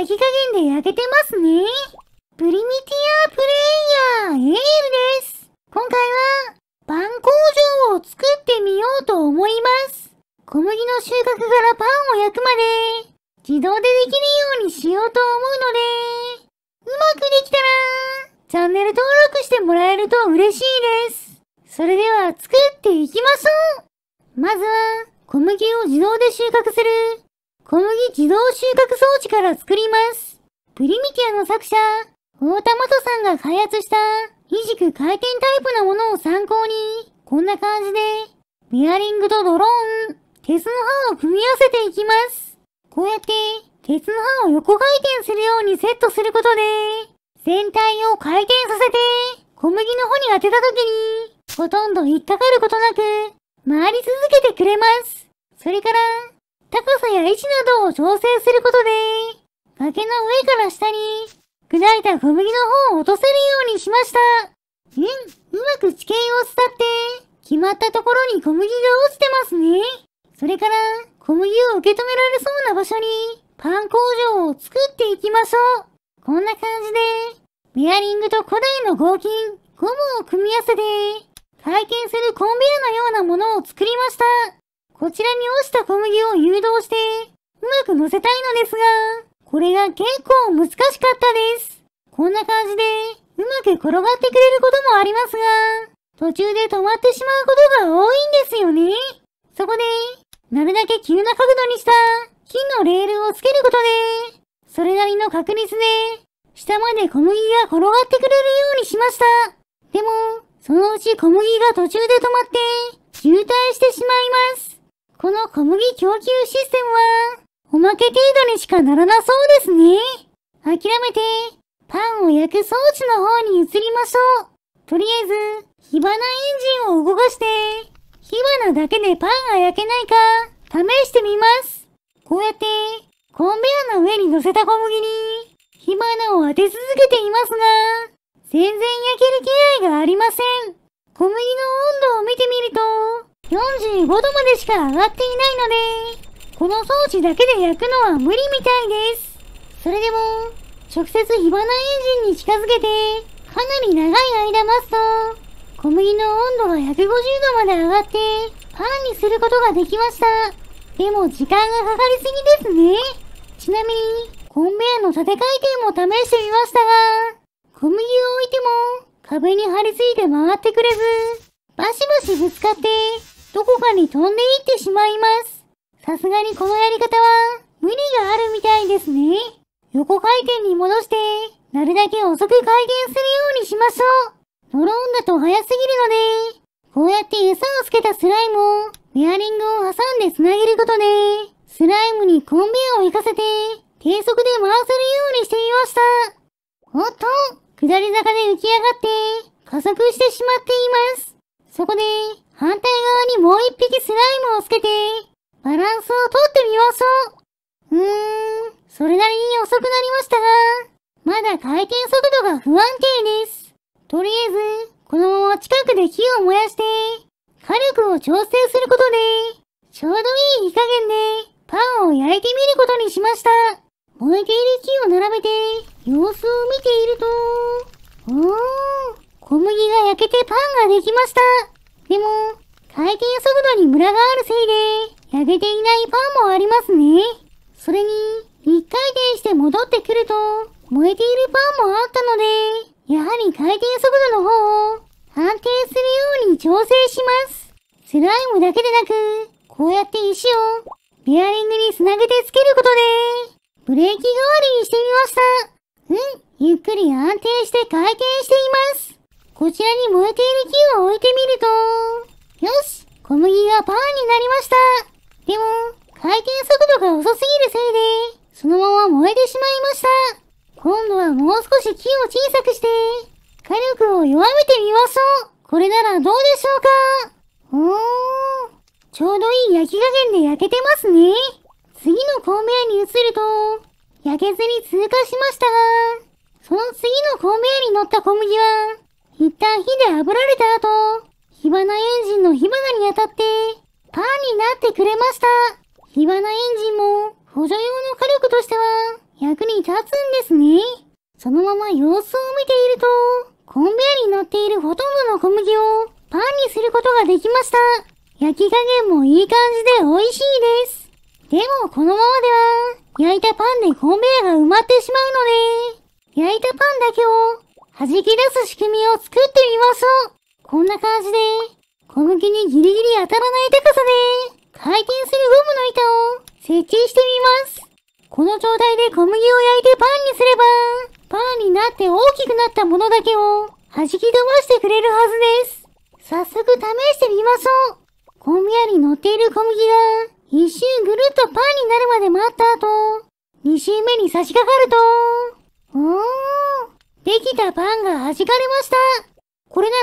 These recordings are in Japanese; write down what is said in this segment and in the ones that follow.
焼き加減で焼けてますね。プリミティアプレイヤーエールです。今回は、パン工場を作ってみようと思います。小麦の収穫からパンを焼くまで、自動でできるようにしようと思うので、うまくできたら、チャンネル登録してもらえると嬉しいです。それでは作っていきましょうまずは、小麦を自動で収穫する小麦自動収穫装置から作ります。プリミティアの作者、大田元さんが開発した、ひじく回転タイプのものを参考に、こんな感じで、ベアリングとドローン、鉄の刃を組み合わせていきます。こうやって、鉄の刃を横回転するようにセットすることで、全体を回転させて、小麦の方に当てた時に、ほとんど引っかかることなく、回り続けてくれます。それから、高さや位置などを調整することで、崖の上から下に、砕いた小麦の方を落とせるようにしました。うん、うまく地形を伝って、決まったところに小麦が落ちてますね。それから、小麦を受け止められそうな場所に、パン工場を作っていきましょう。こんな感じで、ベアリングと古代の合金、ゴムを組み合わせて、体験するコンビヤのようなものを作りました。こちらに落ちた小麦を誘導して、うまく乗せたいのですが、これが結構難しかったです。こんな感じで、うまく転がってくれることもありますが、途中で止まってしまうことが多いんですよね。そこで、なるだけ急な角度にした金のレールをつけることで、それなりの確率で、下まで小麦が転がってくれるようにしました。でも、そのうち小麦が途中で止まって、渋滞してしまいます。この小麦供給システムは、おまけ程度にしかならなそうですね。諦めて、パンを焼く装置の方に移りましょう。とりあえず、火花エンジンを動かして、火花だけでパンが焼けないか、試してみます。こうやって、コンベアの上に乗せた小麦に、火花を当て続けていますが、全然焼ける気配がありません。小麦の温度を見てみると、45度までしか上がっていないので、この装置だけで焼くのは無理みたいです。それでも、直接火花エンジンに近づけて、かなり長い間待つと、小麦の温度が150度まで上がって、パンにすることができました。でも時間がかかりすぎですね。ちなみに、コンベアの縦回転も試してみましたが、小麦を置いても壁に張り付いて回ってくれず、バシバシぶつかってどこかに飛んでいってしまいます。さすがにこのやり方は、無理があるみたいですね。横回転に戻して、なるだけ遅く回転するようにしましょう。ドローンだと早すぎるので、こうやって餌をつけたスライムを、ウェアリングを挟んで繋げることで、スライムにコンビアを行かせて、低速で回せるようにしていました。おっと、下り坂で浮き上がって、加速してしまっています。そこで、反対側にもう一匹スライムをつけて、バランスをとってみましょう。うーん、それなりに遅くなりましたが、まだ回転速度が不安定です。とりあえず、このまま近くで火を燃やして、火力を調整することで、ちょうどいい火加減で、パンを焼いてみることにしました。燃えている木を並べて、様子を見ていると、おー、小麦が焼けてパンができました。でも、回転速度にムラがあるせいで、焼けていないパンもありますね。それに、一回転して戻ってくると、燃えているパンもあったので、やはり回転速度の方を安定するように調整します。スライムだけでなく、こうやって石をベアリングに繋げてつけることで、ブレーキ代わりにしてみました。うん、ゆっくり安定して回転しています。こちらに燃えている木を置いてみると、よし小麦がパンになりましたでも、回転速度が遅すぎるせいで、そのまま燃えてしまいました今度はもう少し木を小さくして、火力を弱めてみましょうこれならどうでしょうかおーちょうどいい焼き加減で焼けてますね。次の工部屋に移ると、焼けずに通過しましたが、その次の工部屋に乗った小麦は、一旦火で炙られた後、火花エンジンの火花に当たって、パンになってくれました。火花エンジンも補助用の火力としては役に立つんですね。そのまま様子を見ていると、コンベアに乗っているほとんどの小麦をパンにすることができました。焼き加減もいい感じで美味しいです。でもこのままでは、焼いたパンでコンベアが埋まってしまうので、焼いたパンだけを弾き出す仕組みを作ってみましょうこんな感じで、小麦にギリギリ当たらない高さで、回転するゴムの板を設置してみます。この状態で小麦を焼いてパンにすれば、パンになって大きくなったものだけを弾き飛ばしてくれるはずです。早速試してみましょう。ンビアり乗っている小麦が、一瞬ぐるっとパンになるまで待った後、二周目に差し掛かると、うーん。できたパンが弾かれましたこれな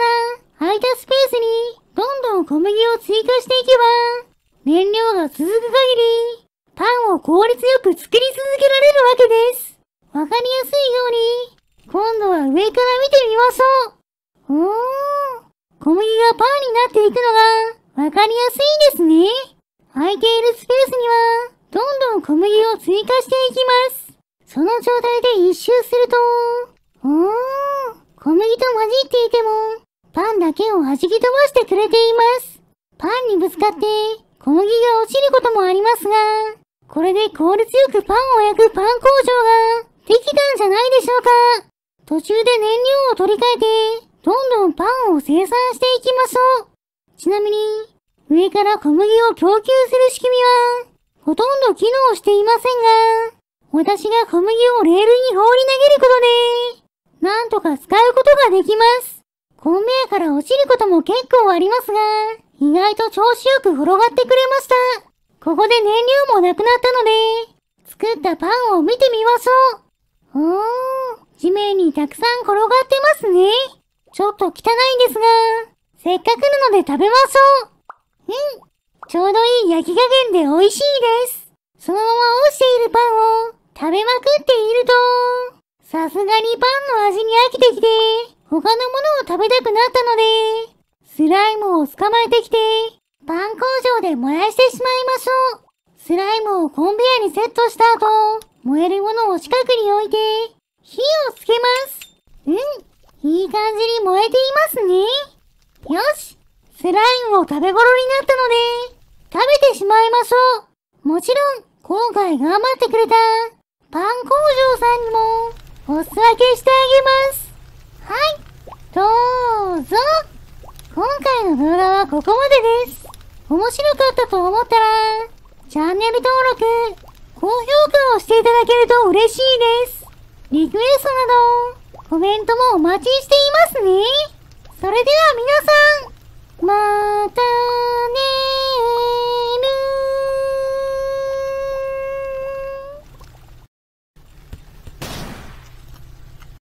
ら、空いたスペースに、どんどん小麦を追加していけば、燃料が続く限り、パンを効率よく作り続けられるわけです。わかりやすいように、今度は上から見てみましょう。おー、小麦がパンになっていくのが、わかりやすいですね。空いているスペースには、どんどん小麦を追加していきます。その状態で一周すると、うーん、小麦と混じっていても、パンだけを弾き飛ばしてくれています。パンにぶつかって、小麦が落ちることもありますが、これで効率よくパンを焼くパン工場ができたんじゃないでしょうか途中で燃料を取り替えて、どんどんパンを生産していきましょう。ちなみに、上から小麦を供給する仕組みは、ほとんど機能していませんが、私が小麦をレールに放り投げることで、なんとか使うことができます。コンベアから落ちることも結構ありますが、意外と調子よく転がってくれました。ここで燃料もなくなったので、作ったパンを見てみましょう。おー、地面にたくさん転がってますね。ちょっと汚いんですが、せっかくなので食べましょう。うん。ちょうどいい焼き加減で美味しいです。そのまま落ちているパンを食べまくっていると、さすがにパンの味に飽きてきて、他のものを食べたくなったので、スライムを捕まえてきて、パン工場で燃やしてしまいましょう。スライムをコンベヤにセットした後、燃えるものを近くに置いて、火をつけます。うん、いい感じに燃えていますね。よし、スライムを食べ頃になったので、食べてしまいましょう。もちろん、今回頑張ってくれた、パン工場さんにも、お裾分けしてあげますはい、どうぞ今回の動画はここまでです面白かったと思ったら、チャンネル登録、高評価をしていただけると嬉しいです。リクエストなど、コメントもお待ちしていますね。それでは皆さん、またね